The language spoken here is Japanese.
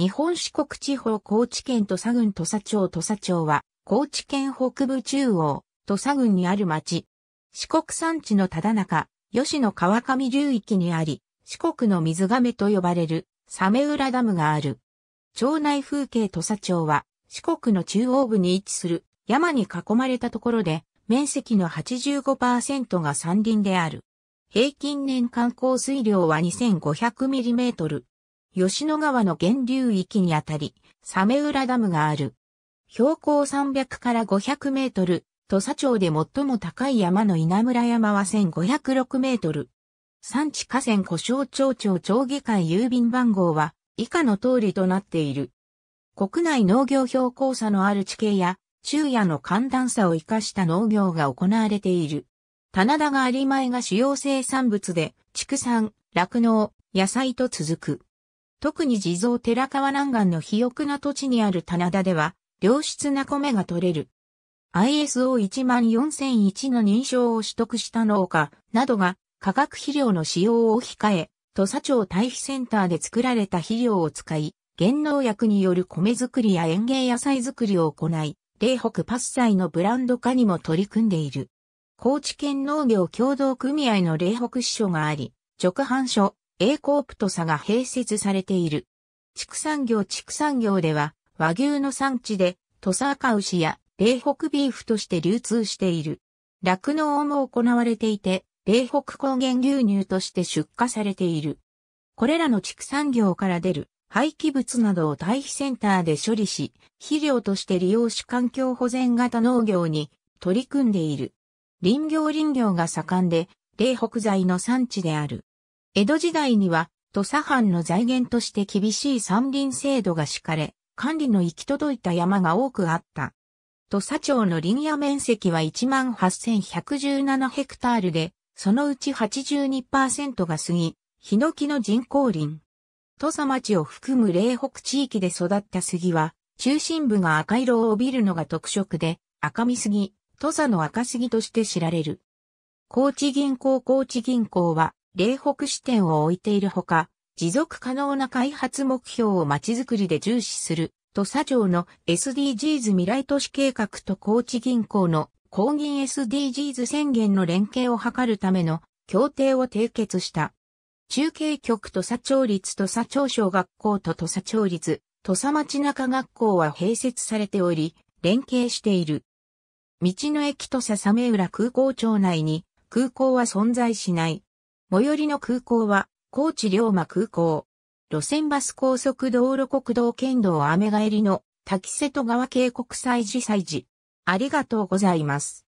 日本四国地方高知県土佐郡土佐町土佐町は、高知県北部中央、土佐郡にある町。四国山地のただ中、吉野川上流域にあり、四国の水亀と呼ばれる、サメ浦ダムがある。町内風景土佐町は、四国の中央部に位置する、山に囲まれたところで、面積の85%が山林である。平均年間降水量は 2500mm。吉野川の源流域にあたり、サメ浦ダムがある。標高300から500メートル、土佐町で最も高い山の稲村山は1506メートル。産地河川故障町町町議会郵便番号は以下の通りとなっている。国内農業標高差のある地形や昼夜の寒暖差を生かした農業が行われている。棚田が有前が主要生産物で、畜産、酪農、野菜と続く。特に地蔵寺川南岸の肥沃な土地にある棚田では、良質な米が取れる。ISO14001 の認証を取得した農家などが化学肥料の使用を控え、土佐町堆肥センターで作られた肥料を使い、原農薬による米作りや園芸野菜作りを行い、霊北パッサイのブランド化にも取り組んでいる。高知県農業協同組合の霊北支所があり、直販所、A コープと差が併設されている。畜産業畜産業では和牛の産地で土佐赤牛や霊北ビーフとして流通している。酪農も行われていて、霊北高原牛乳として出荷されている。これらの畜産業から出る廃棄物などを堆肥センターで処理し、肥料として利用し環境保全型農業に取り組んでいる。林業林業が盛んで、霊北材の産地である。江戸時代には、土佐藩の財源として厳しい山林制度が敷かれ、管理の行き届いた山が多くあった。土佐町の林野面積は18,117ヘクタールで、そのうち82%が杉、ヒノキの人工林。土佐町を含む嶺北地域で育った杉は、中心部が赤色を帯びるのが特色で、赤見杉、土佐の赤杉として知られる。高知銀行高知銀行は、霊北支店を置いているほか、持続可能な開発目標をまちづくりで重視する、土佐城の SDGs 未来都市計画と高知銀行の公銀 SDGs 宣言の連携を図るための協定を締結した。中継局土佐町立土佐町小学校と土佐町立土佐町中学校は併設されており、連携している。道の駅土佐鮫浦空港町内に空港は存在しない。最寄りの空港は、高知龍馬空港。路線バス高速道路国道県道雨帰りの滝瀬戸川渓谷祭事祭事。ありがとうございます。